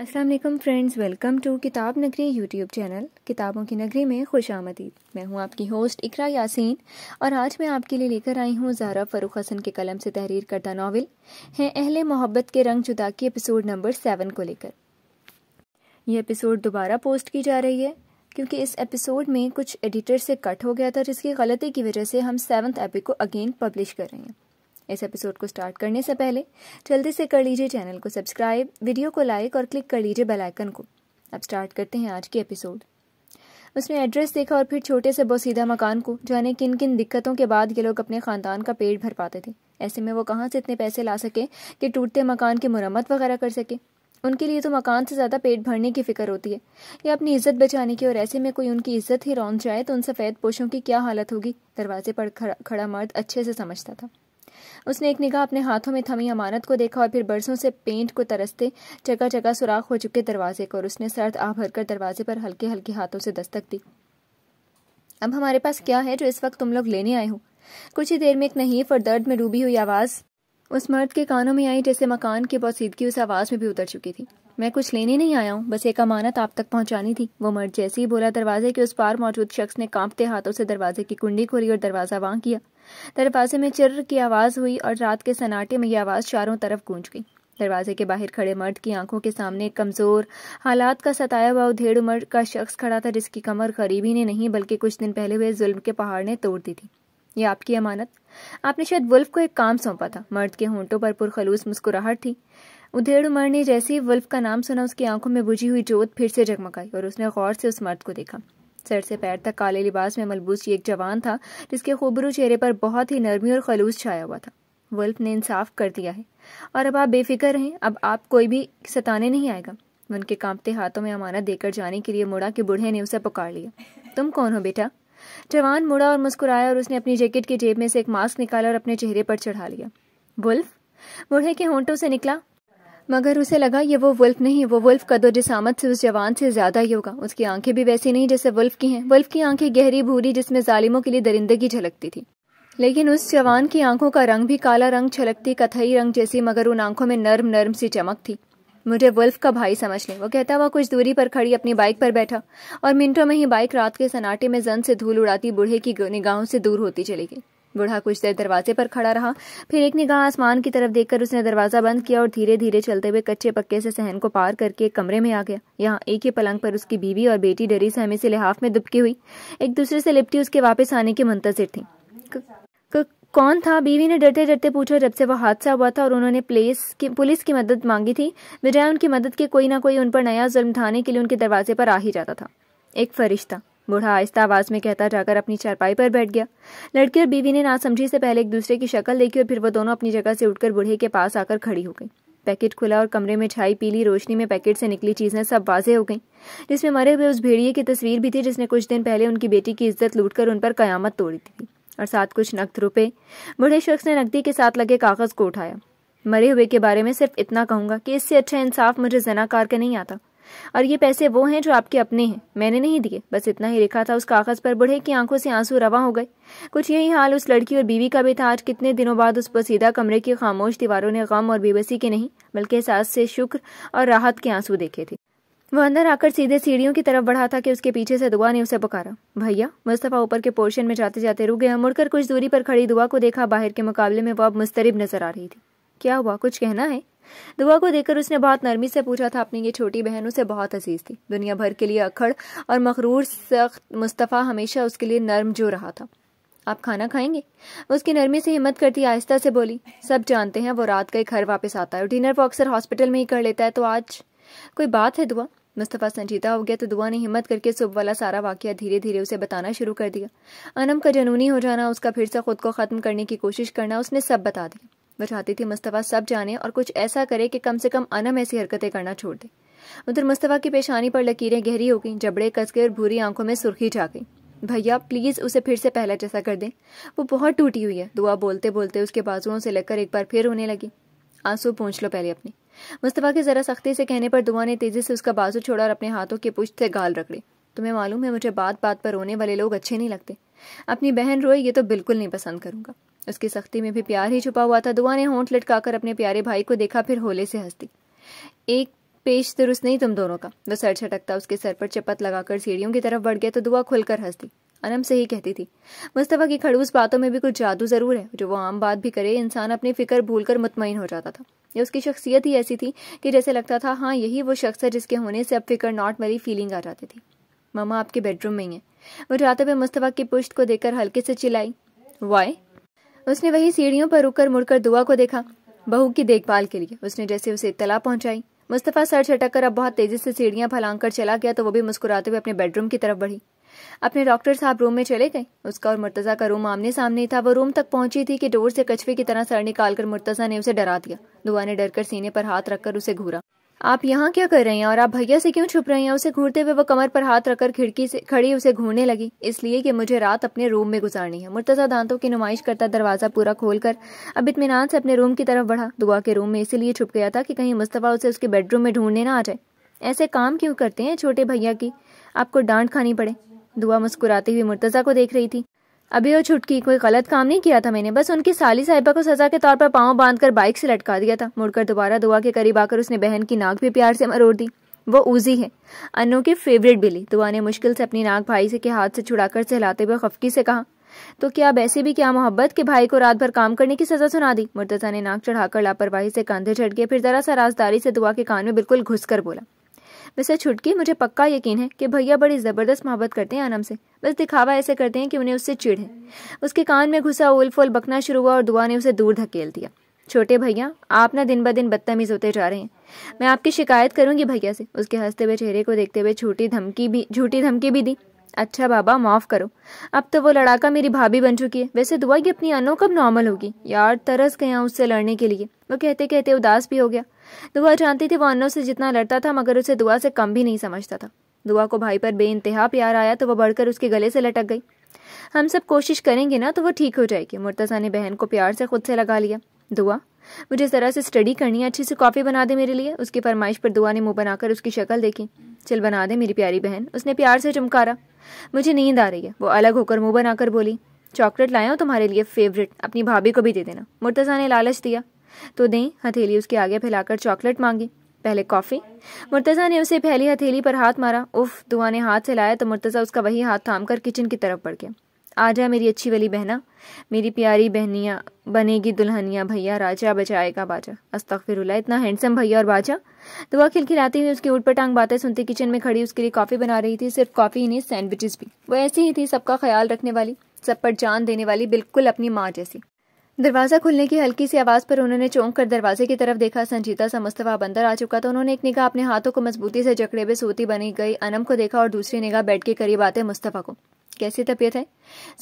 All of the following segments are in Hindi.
अस्सलाम वालेकुम फ्रेंड्स वेलकम टू किताब नगरी यूट्यूब चैनल किताबों की नगरी में खुश आमदीद मैं हूं आपकी होस्ट इकरा यासीन और आज मैं आपके लिए लेकर आई हूं जारा फ़रूख हसन के कलम से तहरीर करदा नावल है अहले मोहब्बत के रंग जुदा की एपिसोड नंबर सेवन को लेकर यह एपिसोड दोबारा पोस्ट की जा रही है क्योंकि इस एपिसोड में कुछ एडिटर से कट हो गया था जिसकी गलती की वजह से हम सेवन्थ एपिक को अगेन पब्लिश कर रहे हैं इस एपिसोड को स्टार्ट करने से पहले जल्दी से कर लीजिए चैनल को सब्सक्राइब वीडियो को लाइक और क्लिक कर लीजिए बेलाइकन को अब स्टार्ट करते हैं आज की एपिसोड उसने एड्रेस देखा और फिर छोटे से बोसीधा मकान को जाने किन किन दिक्कतों के बाद ये लोग अपने खानदान का पेट भर पाते थे ऐसे में वो कहाँ से इतने पैसे ला सके कि टूटते मकान की मुरम्मत वगैरह कर सके उनके लिए तो मकान से ज़्यादा पेट भरने की फिक्र होती है या अपनी इज्जत बचाने की और ऐसे में कोई उनकी इज्जत ही रौन जाए तो उन सफ़ेद पोशों की क्या हालत होगी दरवाजे पर खड़ा मर्द अच्छे से समझता था उसने एक निगाह अपने हाथों में थमी अमानत को देखा और फिर बरसों से पेंट को तरसते जगह जगह सुराख हो चुके दरवाजे को और उसने सर्द भर भरकर दरवाजे पर हल्के हल्के हाथों से दस्तक दी अब हमारे पास क्या है जो इस वक्त तुम लोग लेने आए हो कुछ ही देर में एक नहीफ और दर्द में डूबी हुई आवाज़ उस मर्द के कानों में आई जैसे मकान की बौसीदगी उस आवाज़ में भी उतर चुकी थी मैं कुछ लेने नहीं आया हूँ बस एक अमानत आप तक पहुंचानी थी वो मर्द जैसे ही बोला दरवाजे के उस पार मौजूद शख्स ने कांपते हाथों से दरवाजे की कुंडी खोली और दरवाज़ा वहां किया दरवाजे में चिर की आवाज़ हुई और रात के सन्नाटे में यह आवाज़ चारों तरफ गूंज गई दरवाजे के बाहर खड़े मर्द की आंखों के सामने कमजोर हालात का सताया हुआ उधेड़ मर्द का शख्स खड़ा था जिसकी कमर गरीबी ने नहीं बल्कि कुछ दिन पहले हुए जुल्म के पहाड़ ने तोड़ दी थी ये आपकी अमानत आपने शायद वुल्फ को एक काम सौंपा था मर्द के होंठों पर पुरखलूस मुस्कुराहट थी उधेड़ उमर ने जैसे ही वुल्फ का नाम सुना उसकी आंखों में बुझी हुई जोत फिर से जगमगाई और उसने गौर से उस मर्द को देखा सर से पैर तक काले लिबास में मलबूस एक जवान था जिसके खूबरू चेहरे पर बहुत ही नरमी और खलूस छाया हुआ था वल्फ ने इंसाफ कर दिया है और अब आप बेफिक्र रहें अब आप कोई भी सताने नहीं आएगा उनके कांपते हाथों में अमानत देकर जाने के लिए मुड़ा के बूढ़े ने उसे पुकार लिया तुम कौन हो बेटा जवान मुड़ा और मुस्कुराया और उसने अपनी जैकेट की जेब में से एक मास्क निकाला और अपने चेहरे पर चढ़ा लिया वुल्फ बूढ़े के होंटों से निकला मगर उसे लगा ये वो वुल्फ नहीं वो वुल्फ कदो जिसामत से उस जवान से ज्यादा ही होगा उसकी आंखें भी वैसी नहीं जैसे वुल्फ की हैं वुल्फ की आंखें गहरी भूरी जिसमें जालिमों के लिए दरिंदगी झलकती थी लेकिन उस जवान की आंखों का रंग भी काला रंग छलकती कथई रंग जैसी मगर उन आंखों में नर्म नर्म सी चमक थी मुझे वुल्फ का भाई समझ ले वो कहता हुआ कुछ दूरी पर खड़ी अपनी बाइक पर बैठा और मिनटों में ही बाइक रात के सनाटे में जन से धूल उड़ाती बूढ़े की निगाहों से दूर होती चली गई बूढ़ा कुछ देर दरवाजे पर खड़ा रहा फिर एक निगाह आसमान की तरफ देखकर उसने दरवाजा बंद किया और धीरे धीरे चलते हुए कच्चे पक्के से सहन को पार करके एक कमरे में आ गया यहाँ एक ही पलंग पर उसकी बीवी और बेटी डरी सहमे से लिहाफ में दुबकी हुई एक दूसरे से लिपटी उसके वापस आने की मुंतजर थी कौन था बीवी ने डरते डरते पूछा जब से वो हादसा हुआ था और उन्होंने प्लेस की पुलिस की मदद मांगी थी बजाय उनकी मदद के कोई ना कोई उन पर नया जुल्म ढाने के लिए उनके दरवाजे पर आ ही जाता था एक फरिश्ता बूढ़ा आहिस्ता आवाज में कहता जाकर अपनी चारपाई पर बैठ गया लड़की और बीवी ने नासमझी से पहले एक दूसरे की शक्ल देखी और फिर वो दोनों अपनी जगह से उठकर बूढ़े के पास आकर खड़ी हो गई पैकेट खुला और कमरे में छाई पीली रोशनी में पैकेट से निकली चीज़ें सब वाजे हो गई जिसमें मरे हुए उस भेड़िए की तस्वीर भी थी जिसने कुछ दिन पहले उनकी बेटी की इज्जत लूट उन पर कयामत तोड़ी थी और साथ कुछ नकद रुपए बूढ़े शख्स ने नकदी के साथ लगे कागज़ को उठाया मरे हुए के बारे में सिर्फ इतना कहूंगा कि इससे अच्छा इंसाफ मुझे जनाकार का नहीं आता और ये पैसे वो हैं जो आपके अपने हैं मैंने नहीं दिए बस इतना ही लिखा था उस कागज पर बुढ़े की आंखों से आंसू रवा हो गए कुछ यही हाल उस लड़की और बीवी का भी था आज कितने दिनों बाद उस पसीदा कमरे की खामोश दीवारों ने गम और बेबसी के नहीं बल्कि एहसास से शुक्र और राहत के आंसू देखे थे वह अंदर आकर सीधे सीढ़ियों की तरफ बढ़ा था कि उसके पीछे से दुआ ने उसे पुकारा भैया मुस्तफ़ा ऊपर के पोर्शन में जाते जाते रुक गया मुड़कर कुछ दूरी पर खड़ी दुआ को देखा बाहर के मुकाबले में वह अब मुस्तरब नजर आ रही थी क्या हुआ कुछ कहना है दुआ को देखकर उसने बहुत नरमी से पूछा था अपनी ये छोटी बहन उसे बहुत अजीज थी दुनिया भर के लिए अखड़ और मखरूर सख्त मुस्तफ़ा हमेशा उसके लिए नरम जो रहा था आप खाना खाएंगे उसकी नरमी से हिम्मत करती आहिस्ता से बोली सब जानते हैं वो रात का घर वापस आता है डिनर वो अक्सर हॉस्पिटल में ही कर लेता है तो आज कोई बात है दुआ मुस्तफ़ा संजीदा हो गया तो दुआ ने हिम्मत करके सुबह वाला सारा वाक्य धीरे धीरे उसे बताना शुरू कर दिया अनम का जनूनी हो जाना उसका फिर से खुद को ख़त्म करने की कोशिश करना उसने सब बता दिया वह चाहती थी मुस्तफ़ा सब जाने और कुछ ऐसा करे कि कम से कम अनम ऐसी हरकतें करना छोड़ दे उधर मुस्तफ़ा की पेशानी पर लकीरें गहरी हो गईं जबड़े कस गए और भूरी आंखों में सुर्खी जा गई भैया प्लीज़ उसे फिर से पहला जैसा कर दें वो बहुत टूटी हुई है दुआ बोलते बोलते उसके बाजुओं से लगकर एक बार फिर रोने लगी आंसू पूछ लो पहले अपने मुस्तफ़ा के ज़रा सख्ती से कहने पर दुआ ने तेज़ी से उसका बाजू छोड़ा और अपने हाथों के पुष्ट से गाल रखड़ी तुम्हें मालूम है मुझे बात बात पर रोने वाले लोग अच्छे नहीं लगते अपनी बहन रोए ये तो बिल्कुल नहीं पसंद करूंगा उसकी सख्ती में भी प्यार ही छुपा हुआ था दुआ ने होंठ लटकाकर अपने प्यारे भाई को देखा फिर होले से हंसती एक पेश दुरुस्त नहीं तुम दोनों का वह सर छटकता उसके सर पर चपत लगाकर सीढ़ियों की तरफ बढ़ गया तो दुआ खुलकर हंसती अनम से ही कहती थी मुस्तफ़ा की खड़ूस बातों में भी कुछ जादू ज़रूर है जो वो आम बात भी करे इंसान अपनी फिक्र कर मुतमिन हो जाता था या उसकी शख्सियत ही ऐसी थी कि जैसे लगता था हाँ यही वो शख्स है जिसके होने से अब फिक्र नॉट मरी फीलिंग आ जाती थी ममा आपके बेडरूम में ही है वो जाते हुए मुस्तफ़ा की पुष्ट को देखकर हल्के से चिल्लाई वाई उसने वही सीढ़ियों पर रुककर मुड़कर दुआ को देखा बहू की देखभाल के लिए उसने जैसे उसे इतला पहुंचाई मुस्तफ़ा सर छटक कर अब बहुत तेजी से सीढ़ियां फैलांग कर चला गया तो वो भी मुस्कुराते हुए अपने बेडरूम की तरफ बढ़ी अपने डॉक्टर साहब रूम में चले गए उसका और मुर्तज़ा का रूम आमने सामने था वो रूम तक पहुंची थी कि डोर से कछुए की तरह सर निकालकर मुर्तज़ा ने उसे डरा दिया दुआ ने डरकर सीने पर हाथ रखकर उसे घूरा आप यहाँ क्या कर रहे हैं और आप भैया से क्यों छुप रहे हैं उसे घूरते हुए वो कमर पर हाथ रखकर खिड़की से खड़ी उसे घूरने लगी इसलिए कि मुझे रात अपने रूम में गुजारनी है मुर्तजा दांतों की नुमाइश करता दरवाज़ा पूरा खोलकर अब इतमान से अपने रूम की तरफ बढ़ा दुआ के रूम में इसीलिए छुप गया था कि कहीं मुस्तफ़ा उसे उसके बेडरूम में ढूंढने ना आ जाए ऐसे काम क्यों करते हैं छोटे भैया की आपको डांट खानी पड़े दुआ मुस्कुराती हुई मुर्तज़ा को देख रही थी अभी वो छुटकी कोई गलत काम नहीं किया था मैंने बस उनकी साली साहिबा को सजा के तौर पर पाँव बांधकर बाइक से लटका दिया था मुड़कर दोबारा दुआ के करीब आकर उसने बहन की नाक भी प्यार से मरोड़ दी वो ऊजी है अनु की फेवरेट बिली दुआ ने मुश्किल से अपनी नाक भाई से के हाथ से छुड़ाकर सहलाते हुए खफकी से कहा तो क्या अब ऐसे भी क्या मोहब्बत के भाई को रात भर काम करने की सजा सुना दी मुर्तजा ने नाक चढ़ाकर लापरवाही से कंधे झटके फिर जरा सा राजदारी से दुआ के कान में बिल्कुल घुस कर बोला वैसे छुटकी मुझे पक्का यकीन है कि भैया बड़ी ज़बरदस्त मोहब्बत करते हैं आनम से बस दिखावा ऐसे करते हैं कि उन्हें उससे चिढ़ है उसके कान में घुसा ओल फोल बकना शुरू हुआ और दुआ ने उसे दूर धकेल दिया छोटे भैया आप ना दिन ब दिन बदतमीज़ होते जा रहे हैं मैं आपकी शिकायत करूंगी भैया से उसके हंसते हुए चेहरे को देखते हुए झूठी धमकी भी झूठी धमकी भी दी अच्छा बाबा माफ़ करो अब तो वो लड़ाका मेरी भाभी बन चुकी है वैसे दुआ की अपनी अनो कब नॉर्मल होगी यार तरस गया उससे लड़ने के लिए वो कहते कहते उदास भी हो गया दुआ जानती थी वो अनो से जितना लड़ता था मगर उसे दुआ से कम भी नहीं समझता था दुआ को भाई पर बेानतहा प्यार आया तो वह बढ़कर उसके गले से लटक गई हम सब कोशिश करेंगे ना तो वो ठीक हो जाएगी मुर्तज़ा ने बहन को प्यार से खुद से लगा लिया दुआ मुझे ज़रा से स्टडी करनी है अच्छे से कॉफ़ी बना दे मेरे लिए उसकी फरमाइश पर दुआ ने मुंह बनाकर उसकी शक्ल देखी चल बना दे मेरी प्यारी बहन उसने प्यार से चमकारा मुझे नींद आ रही है वो अलग होकर मुंह बनाकर बोली चॉकलेट लाया हो तुम्हारे लिए फेवरेट अपनी भाभी को भी दे देना मुर्तज़ा ने लालच दिया तो दें हथेली उसके आगे फैलाकर चॉकलेट मांगी पहले कॉफ़ी मुर्तज़ा ने उसे पहली हथेली पर हाथ मारा उफ दुआ ने हाथ हिलाया तो मुर्तज़ा उसका वही हाथ थाम किचन की तरफ बढ़ गया आ जा मेरी अच्छी वाली बहना मेरी प्यारी बहनिया बनेगी दुल्हनिया भैया राजा बचाएगा बाजा अस्तफिर इतना हैंडसम भैया और बाजा तो वह खिलखिलाती हुई उसकी ऊट पर टांग बातें सुनती किचन में खड़ी उसके लिए कॉफ़ी बना रही थी सिर्फ कॉफ़ी ही नहीं सैंडविचेस भी वो ऐसी ही थी सबका ख्याल रखने वाली सब पर जान देने वाली बिल्कुल अपनी माँ जैसी दरवाज़ा खुलने की हल्की सी आवाज़ पर उन्होंने चौंक कर दरवाजे की तरफ देखा संजीता सा मुस्तफ़ा बंदर आ चुका तो उन्होंने एक निगाह अपने हाथों को मजबूती से जकड़े हुए सोती बनी गई अनम को देखा और दूसरी निगाह बैठ के करीब आते मुस्तफ़ा को कैसी तबीयत है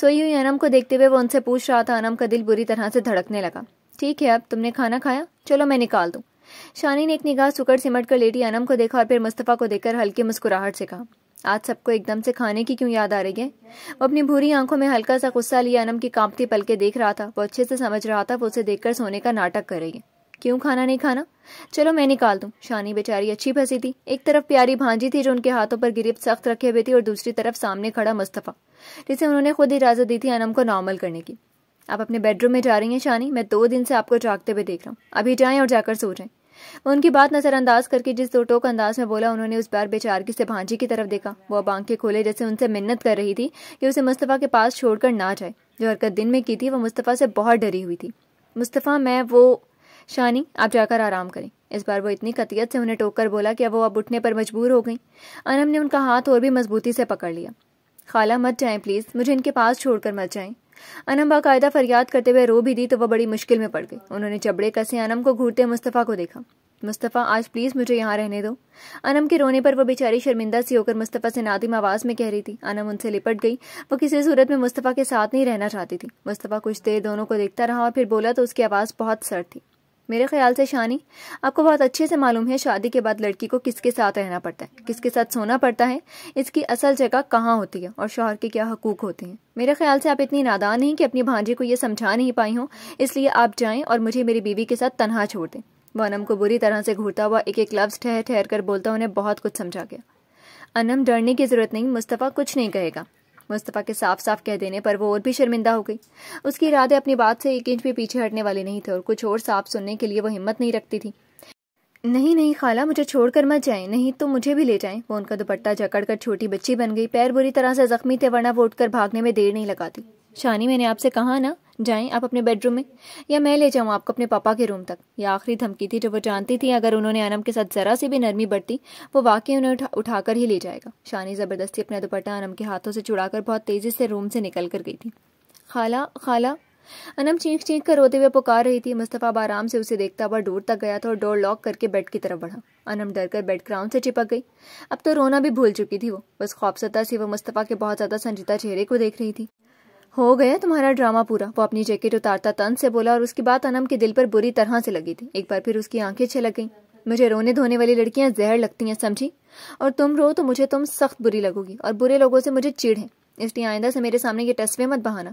सोई हुई अनम को देखते हुए वो उनसे पूछ रहा था अनम का दिल बुरी तरह से धड़कने लगा ठीक है अब तुमने खाना खाया चलो मैं निकाल दूँ शानी ने एक निगाह सुकड़ सिमट कर लेटी अनम को देखा और फिर मुस्तफ़ा को देखकर हल्की मुस्कुराहट से कहा आज सबको एकदम से खाने की क्यों याद आ रही है वो अपनी भूरी आंखों में हल्का सा गुस्सा लिए अनम की कांपती पल के देख रहा था वो अच्छे से समझ रहा था वो उसे देखकर सोने का नाटक कर रही है क्यों खाना नहीं खाना चलो मैं निकाल दूं शानी बेचारी अच्छी फंसी थी एक तरफ प्यारी भांजी थी जो उनके हाथों पर गिरफ्त सख्त रखे हुए थी और दूसरी तरफ सामने खड़ा मुस्तफ़ा जिसे उन्होंने खुद इजाज़त दी थी अनम को नॉर्मल करने की आप अपने बेडरूम में जा रही हैं शानी मैं दो दिन से आपको जागते हुए देख रहा हूँ अभी जाए और जाकर सो जाए उनकी बात नज़रअंदाज करके जिस दो टोक अंदाज में बोला उन्होंने उस बार बेचारगी से भांजी की तरफ देखा वो अब आंखें खोले जैसे उनसे मिन्नत कर रही थी कि उसे मुस्तफ़ा के पास छोड़कर ना जाए जो हरकत दिन में की थी वो मुस्तफ़ा से बहुत डरी हुई थी मुस्तफ़ा मैं वो शानी आप जाकर आराम करें इस बार वो इतनी कतियत से उन्हें टोककर बोला कि अब वो अब उठने पर मजबूर हो गई अनम ने उनका हाथ और भी मजबूती से पकड़ लिया खाला मत जाएं प्लीज़ मुझे इनके पास छोड़कर मत जाएं अनम बाकायदा फरियाद करते हुए रो भी दी तो वह बड़ी मुश्किल में पड़ गई उन्होंने चबड़े कसे अनम को घूरते मुस्तफ़ा को देखा मुस्तफ़ा आज प्लीज़ मुझे यहाँ रहने दो अनम के रोने पर वो बेचारी शर्मिंदा सी होकर मुस्तफ़ा से नादिम आवाज़ में कह रही थी अनम उनसे लिपट गई वो किसी सूरत में मुस्तफ़ा के साथ नहीं रहना चाहती थी मुस्तफ़ा कुछ देर दोनों को देखता रहा और फिर बोला तो उसकी आवाज़ बहुत सर थी मेरे ख्याल से शानी आपको बहुत अच्छे से मालूम है शादी के बाद लड़की को किसके साथ रहना पड़ता है किसके साथ सोना पड़ता है इसकी असल जगह कहाँ होती है और शोहर के क्या हकूक होते हैं मेरे ख्याल से आप इतनी नादान हैं कि अपनी भांजे को ये समझा नहीं पाई हो इसलिए आप जाएं और मुझे मेरी बीवी के साथ तनहा छोड़ दें वनम को बुरी तरह से घूरता हुआ एक एक लफ्ज़ ठहर ठहर कर बोलता उन्हें बहुत कुछ समझा गया अनम डरने की ज़रूरत नहीं मुस्तफ़ा कुछ नहीं कहेगा मुस्तफ़ा के साफ साफ कह देने पर वो और भी शर्मिंदा हो गई उसके इरादे अपनी बात से एक इंच भी पीछे हटने वाले नहीं थे और कुछ और साफ सुनने के लिए वो हिम्मत नहीं रखती थी नहीं नहीं खाला मुझे छोड़कर मत जाएं नहीं तो मुझे भी ले जाएं वो उनका दुपट्टा जकड़ कर छोटी बच्ची बन गई पैर बुरी तरह से जख्मी थे वरना वो उठकर भागने में देर नहीं लगाती शानी मैंने आपसे कहा ना जाएं आप अपने बेडरूम में या मैं ले जाऊं आपको अपने पापा के रूम तक यह आखिरी धमकी थी जो वो जानती थी अगर उन्होंने अनम के साथ ज़रा सी भी नरमी बढ़ती वो वाकई उन्हें उठा उठाकर ही ले जाएगा शानी ज़बरदस्ती अपना दुपट्टा अनम के हाथों से छुड़ाकर बहुत तेज़ी से रूम से निकल कर गई थी खाला खाला अनम चीख चीख कर रोते हुए पुकार रही थी मुस्तफ़ा आराम से उसे देखता हुआ डोर तक गया था और डोर लॉक करके बेड की तरफ बढ़ा अनम डर कर बेड क्राउन से चिपक गई अब तो रोना भी भूल चुकी थी वो बस खौफसता से वो मुस्तफ़ा के बहुत ज़्यादा संजीदा चेहरे को देख रही थी हो गया तुम्हारा ड्रामा पूरा वो अपनी जैकेट उतारता तन से बोला और उसकी बात अनम के दिल पर बुरी तरह से लगी थी एक बार फिर उसकी आंखें छलक गईं मुझे रोने धोने वाली लड़कियां जहर लगती हैं समझी और तुम रो तो मुझे तुम सख्त बुरी लगोगी और बुरे लोगों से मुझे चिड़ है इसलिए आइंदा से मेरे सामने ये टस्वे मत बहाना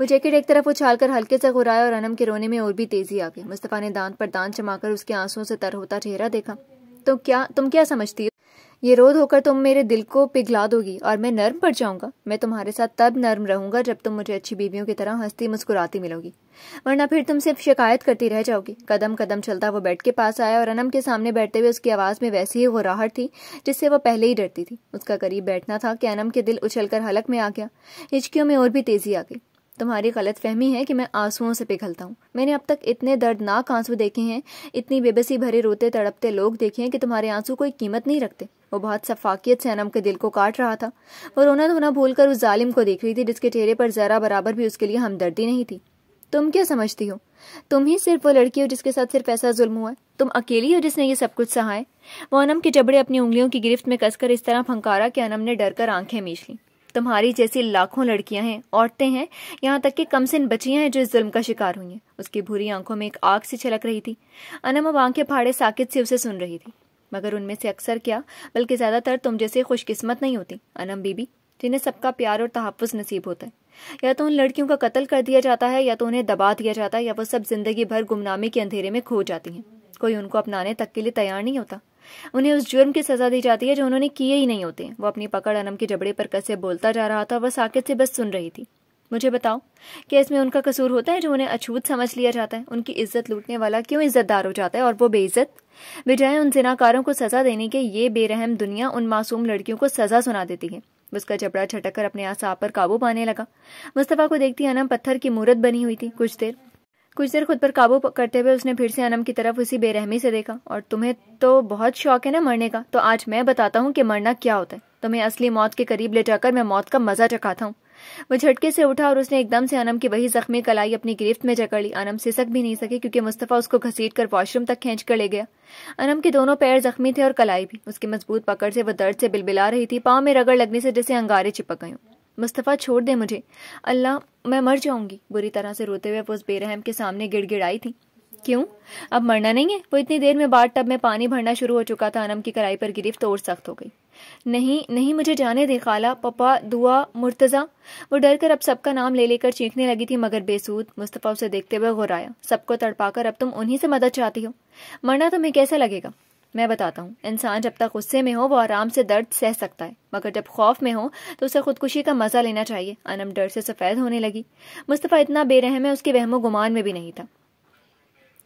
वो जैकेट एक तरफ उछाल कर हल्के से घुराया और अनम के रोने में और भी तेजी आ गई मुस्तफ़ा ने दांत पर दांत जमाकर उसके आंसुओं से तर होता चेहरा देखा तो क्या तुम क्या समझती हो ये रोध होकर तुम मेरे दिल को पिघला दोगी और मैं नर्म पड़ जाऊंगा मैं तुम्हारे साथ तब नर्म रहूंगा जब तुम मुझे अच्छी बीवियों की तरह हंसती मुस्कुराती मिलोगी वरना फिर तुम सिर्फ शिकायत करती रह जाओगी कदम कदम चलता वो बेड के पास आया और अनम के सामने बैठते हुए उसकी आवाज़ में वैसी ही हो राहट थी जिससे वो पहले ही डरती थी उसका करीब बैठना था कि अनम के दिल उछलकर हलक में आ गया हिचकियों में और भी तेजी आ गई तुम्हारी गलत फहमी है कि मैं आंसुओं से पिघलता हूँ मैंने अब तक इतने दर्दनाक आंसू देखे हैं इतनी बेबसी भरे रोते तड़पते लोग देखे हैं कि तुम्हारे आंसू कोई कीमत नहीं रखते वो बहुत सफाकियत से अनम के दिल को काट रहा था वो रोना धोना कर उस जालिम को देख रही थी जिसके चेहरे पर जरा बराबर भी उसके लिए हमदर्दी नहीं थी तुम क्या समझती हो तुम ही सिर्फ वो लड़की हो जिसके साथ सिर्फ ऐसा जुल्म हुआ तुम अकेली हो जिसने ये सब कुछ सहा है वो अनम के जबड़े अपनी उंगलियों की गिरफ्त में कसकर इस तरह फंकारा कि अनम ने डरकर आंखें मीच ली तुम्हारी जैसी लाखों लड़कियां हैं औरतें हैं यहाँ तक कि कम सिन बचियां हैं जो इस जुल्म का शिकार हुई हैं उसकी भूरी आंखों में एक आग सी छलक रही थी अनम अब आंखें फाड़े साकित से उसे सुन रही थी मगर उनमें से अक्सर क्या बल्कि ज़्यादातर तुम जैसे खुशकिस्मत नहीं होती अनम बीबी जिन्हें सबका प्यार और तहफ़ नसीब होता है या तो उन लड़कियों का कत्ल कर दिया जाता है या तो उन्हें दबा दिया जाता है या वो सब जिंदगी भर गुमनामी के अंधेरे में खो जाती हैं कोई उनको अपनाने तक के लिए तैयार नहीं होता उन्हें उस जुर्म की सजा दी जाती है जो उन्होंने किए ही नहीं होते वो अपनी पकड़ अनम के जबड़े पर कसे बोलता जा रहा था वह साकेत से बस सुन रही थी मुझे बताओ कि इसमें उनका कसूर होता है जो उन्हें अछूत समझ लिया जाता है उनकी इज्जत लूटने वाला क्यों इज्जतदार हो जाता है और वो बेइज्जत बजाय उन जिनाकारों को सजा देने के ये बेरहम दुनिया उन मासूम लड़कियों को सजा सुना देती है उसका जबड़ा छटक कर अपने आसाब पर काबू पाने लगा मुस्तफ़ा को देखती अनम पत्थर की मूर्त बनी हुई थी कुछ देर कुछ देर खुद पर काबू करते हुए उसने फिर से अनम की तरफ उसी बेरहमी से देखा और तुम्हें तो बहुत शौक है ना मरने का तो आज मैं बताता हूँ कि मरना क्या होता है तुम्हें असली मौत के करीब ले जाकर मैं मौत का मजा चखाता हूँ वह झटके से उठा और उसने एकदम से अनम की वही जख्मी कलाई अपनी गिरफ्त में जकड़ ली अनम सिसक भी नहीं सके क्योंकि मुस्तफ़ा उसको घसीट कर वॉशरूम तक खींच कर ले गया अनम के दोनों पैर जख्मी थे और कलाई भी उसकी मजबूत पकड़ से वह दर्द से बिलबिला रही थी पाँव में रगड़ लगने से जैसे अंगारे चिपक गए मुस्तफ़ा छोड़ दे मुझे अल्लाह मैं मर जाऊंगी बुरी तरह से रोते हुए वो उस बेरहम के सामने गिड़गिड़ाई थी क्यों अब मरना नहीं है वो इतनी देर में बाढ़ टब में पानी भरना शुरू हो चुका था अनम की कराई पर गिरफ्त और सख्त हो गई नहीं नहीं मुझे जाने दे खाला पपा दुआ मुर्तज़ा वो डर कर अब सबका नाम ले लेकर चीखने लगी थी मगर बेसूद मुस्तफ़ा उसे देखते हुए घुराया सबको तड़पाकर अब तुम उन्हीं से मदद चाहती हो मरना तुम्हें कैसा लगेगा मैं बताता हूँ इंसान जब तक गुस्से में हो वो आराम से दर्द सह सकता है मगर जब खौफ में हो तो उसे खुदकुशी का मज़ा लेना चाहिए अनम डर से सफ़ेद होने लगी मुस्तफ़ा इतना बेरहम है उसके वहमो गुमान में भी नहीं था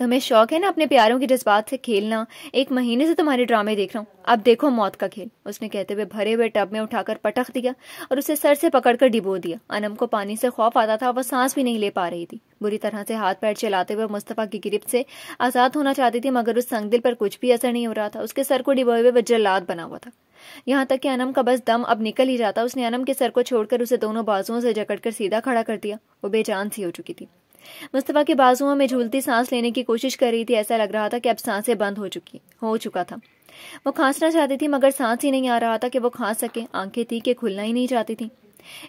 तुम्हें शौक है ना अपने प्यारों के जज्बात से खेलना एक महीने से तुम्हारे ड्रामे देख रहा हूँ अब देखो मौत का खेल उसने कहते हुए भरे हुए टब में उठाकर पटक दिया और उसे सर से पकड़कर डिबो दिया अनम को पानी से खौफ आता था वह सांस भी नहीं ले पा रही थी बुरी तरह से हाथ पैर चलाते हुए मुस्तफ़ा की गिरफ्त से आज़ाद होना चाहती थी मगर उस संगदिल पर कुछ भी असर नहीं हो रहा था उसके सर को डिबोए हुए वह बना हुआ था यहाँ तक कि अनम का बस दम अब निकल ही जाता उसने अनम के सर को छोड़कर उसे दोनों बाजुओं से जकड़कर सीधा खड़ा कर दिया वो बेजान सी हो चुकी थी मुस्तफ़ा के बाजुओं में झूलती सांस लेने की कोशिश कर रही थी ऐसा लग रहा था कि अब सांसें बंद हो चुकी हो चुका था वो खांसना चाहती थी मगर सांस ही नहीं आ रहा था कि वो खांस सके आंखें थी कि खुलना ही नहीं चाहती थी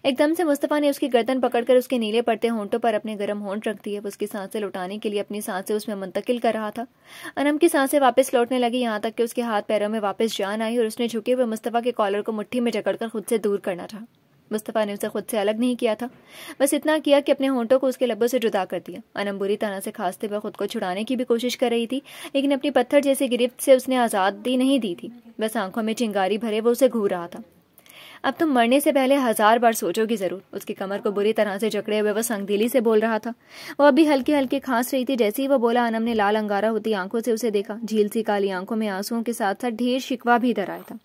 एकदम से मुस्तफ़ा ने उसकी गर्दन पकड़कर उसके नीले पड़ते होंठों पर अपने गर्म होंठ रख दिए उसकी सांसें लौटाने के लिए अपनी सांसें उसमें मुंतकिल कर रहा था अनम की सांसें वापस लौटने लगी यहाँ तक कि उसके हाथ पैरों में वापस जान आई और उसने झुके हुए मुस्तफ़ा के कॉलर को मुट्ठी में जकड़कर खुद से दूर करना था मुस्तफ़ा ने उसे खुद से अलग नहीं किया था बस इतना किया कि अपने होंठों को उसके लब्बों से जुदा कर दिया अनम बुरी तरह से खांसते हुए खुद को छुड़ाने की भी कोशिश कर रही थी लेकिन अपनी पत्थर जैसी गिरफ्त से उसने आज़ादी नहीं दी थी बस आंखों में चिंगारी भरे वो उसे घूर रहा था अब तुम मरने से पहले हजार बार सोचोगी जरूर उसकी कमर को बुरी तरह से जकड़े हुए वह संगदीली से बोल रहा था वो अभी हल्की हल्की खांस रही थी जैसे ही वह बोला अनम ने लाल अंगारा होती आंखों से उसे देखा झील सी काली आंखों में आंसुओं के साथ साथ ढेर शिकवा भी इधर आया था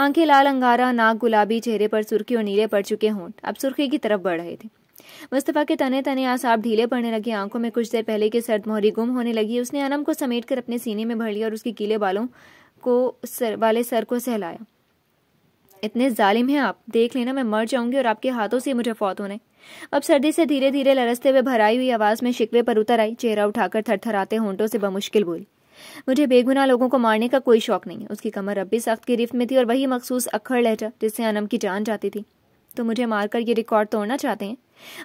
आंखें लाल अंगारा नाक गुलाबी चेहरे पर सुर्खी और नीले पड़ चुके होंठ अब सुर्खी की तरफ बढ़ रहे थे मुस्तफ़ा के तने तने आसाब ढीले पड़ने लगे आंखों में कुछ देर पहले की सर्द मोहरी गुम होने लगी उसने अनम को समेट कर अपने सीने में भर लिया और उसके गीले बालों को सर वाले सर को सहलाया इतने जालिम हैं आप देख लेना मैं मर जाऊंगी और आपके हाथों से मुझे फौत होने अब सर्दी से धीरे धीरे लरसते हुए भराई हुई आवाज़ में शिकवे पर उतर आई चेहरा उठाकर थरथराते होंठों से बमुश्किल बोली मुझे बेगुना लोगों को मारने का कोई शौक नहीं है उसकी कमर अब भी सख्त गिरफ्त में थी और वही मखसूस अखड़ लहजा जिससे अनम की जान जाती थी तो मुझे मारकर ये रिकॉर्ड तोड़ना चाहते हैं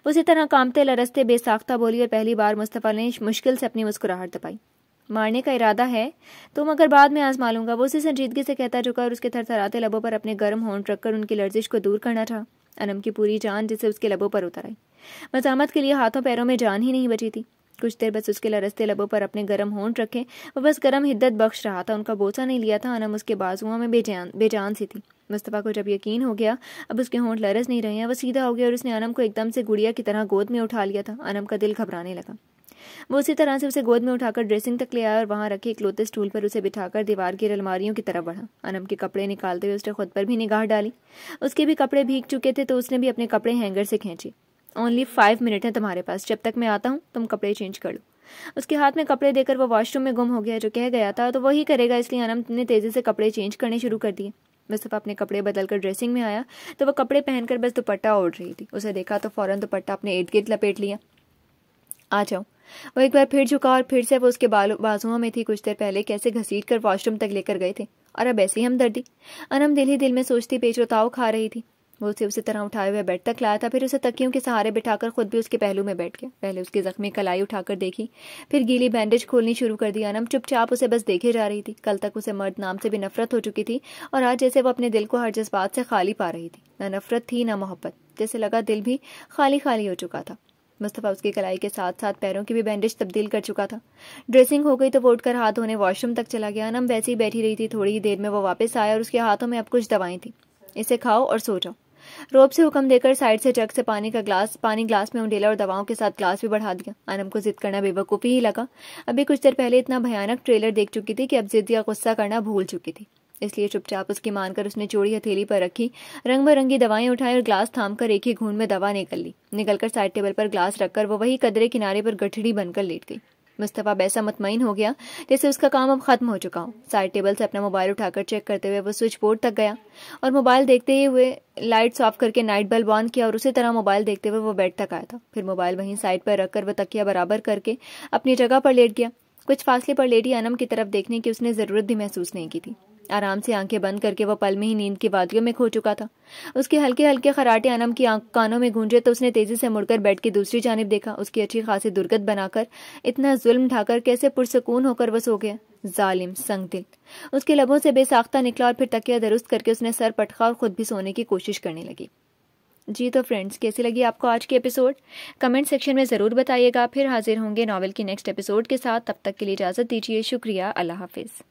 उसी तरह कामते लरसते बेसाख्ता बोली और पहली बार मुस्तफ़ा ने मुश्किल से अपनी मुस्कुराहट दबाई मारने का इरादा है तो मगर बाद में आजमा लूंगा वो उसे संजीदगी से कहता चुका और उसके थरथराते लबों पर अपने गर्म हॉर्न रखकर उनकी लर्जिश को दूर करना था अनम की पूरी जान जिसे उसके लबों पर उतर आई मजामत के लिए हाथों पैरों में जान ही नहीं बची थी कुछ देर बस उसके लरसते लबों पर अपने गर्म होंठ रखे वह बस गर्म हिद्दत बख्श रहा था उनका बोसा नहीं लिया था अनम उसके बाजुओं में बेजान बेजान सी थी मुस्तफ़ा को जब यकीन हो गया अब उसके होंठ लरस नहीं रहे हैं वह सीधा हो गया और उसने अनम को एकदम से गुड़िया की तरह गोद में उठा लिया था अनम का दिल घबराने लगा वो उसी तरह से उसे गोद में उठाकर ड्रेसिंग तक ले आया और वहां रखे एक लोते स्टूल पर उसे बिठाकर दीवार की अलमारियों की तरफ बढ़ा अनम के कपड़े निकालते हुए उसने खुद पर भी निगाह डाली उसके भी कपड़े भीग चुके थे तो उसने भी अपने कपड़े हैंगर से खींचे ओनली फाइव मिनट है तुम्हारे पास जब तक मैं आता हूँ तुम कपड़े चेंज कर लो उसके हाथ में कपड़े देकर वो वॉशरूम में गुम हो गया जो कह गया था तो वही करेगा इसलिए अनम ने तेज़ी से कपड़े चेंज करने शुरू कर दिए मुस्तफ़ा अपने कपड़े बदलकर ड्रेसिंग में आया तो वह कपड़े पहनकर बस दुपट्टा ओढ़ रही थी उसे देखा तो फ़ौरन दुपट्टा अपने इर्द गिर्द लपेट लिया आ जाओ वो एक बार फिर झुका और फिर से वो उसके बालों बाजुओं में थी कुछ देर पहले कैसे घसीट कर वॉशरूम तक लेकर गए थे और अब ऐसी हमदर्दी अनम दिल ही दिल में सोचती बेचरताव खा रही थी वो उसे उसी तरह उठाए हुए बेड तक लाया था फिर उसे तकियों के सहारे बिठाकर खुद भी उसके पहलू में बैठ गया पहले उसकी जख्मी कलाई उठाकर देखी फिर गीली बैंडेज खोलनी शुरू कर दी अनम चुपचाप उसे बस देखे जा रही थी कल तक उसे मर्द नाम से भी नफरत हो चुकी थी और आज जैसे वो अपने दिल को हर जज्बात से खाली पा रही थी न नफरत थी न मोहब्बत जैसे लगा दिल भी खाली खाली हो चुका था मुस्तफ़ा उसकी कलाई के साथ साथ पैरों की भी बैंडेज तब्दील कर चुका था ड्रेसिंग हो गई तो वो उठकर हाथ धोने वॉशरूम तक चला गया अनम वैसे ही बैठी रही थी थोड़ी ही देर में वो वापस आया और उसके हाथों में अब कुछ दवाएं थी इसे खाओ और सो जाओ रोप से हुक्म देकर साइड से जग से पानी का ग्लास पानी ग्लास में उंडेला और दवाओं के साथ ग्लास भी बढ़ा दिया आनम को जिद करना बेवकूफ़ी ही लगा अभी कुछ देर पहले इतना भयानक ट्रेलर देख चुकी थी कि अब जिद या गुस्सा करना भूल चुकी थी इसलिए चुपचाप उसकी मानकर उसने चोरी हथेली पर रखी रंग बिरंगी दवाएं उठाई और ग्लास थाम कर एक ही घूंढ में दवा निकल ली निकलकर साइड टेबल पर ग्लास रखकर वो वही कदरे किनारे पर गठड़ी बनकर लेट गई मुस्तफ़ा बैसा मतमईन हो गया जैसे उसका काम अब ख़त्म हो चुका हो साइड टेबल से अपना मोबाइल उठाकर चेक करते हुए वो स्विच बोर्ड तक गया और मोबाइल देखते ही हुए लाइट्स ऑफ करके नाइट बल्ब ऑन किया और उसी तरह मोबाइल देखते हुए वो बेड तक आया था फिर मोबाइल वहीं साइड पर रखकर वह तकिया बराबर करके अपनी जगह पर लेट गया कुछ फासले पर लेटी अनम की तरफ देखने की उसने ज़रूरत भी महसूस नहीं की थी आराम से आंखें बंद करके वह पल में ही नींद की वादियों में खो चुका था उसके हल्के हल्के खराटे अनम की कानों में गूंजे तो उसने तेजी से मुड़कर बेड की दूसरी जानब देखा उसकी अच्छी खासी दुर्गत बनाकर इतना जुल्म ढाकर कैसे पुरसकून होकर वह सो गया जालिम संग दिल उसके लबों से बेसाख्ता निकला और फिर तकिया दुरुस्त करके उसने सर पटका और खुद भी सोने की कोशिश करने लगी जी तो फ्रेंड्स कैसी लगी आपको आज की एपिसोड कमेंट सेक्शन में ज़रूर बताइएगा फिर हाजिर होंगे नॉवल की नेक्स्ट एपिसोड के साथ तब तक के लिए इजाज़त दीजिए शुक्रिया अल्लाह हाफिज़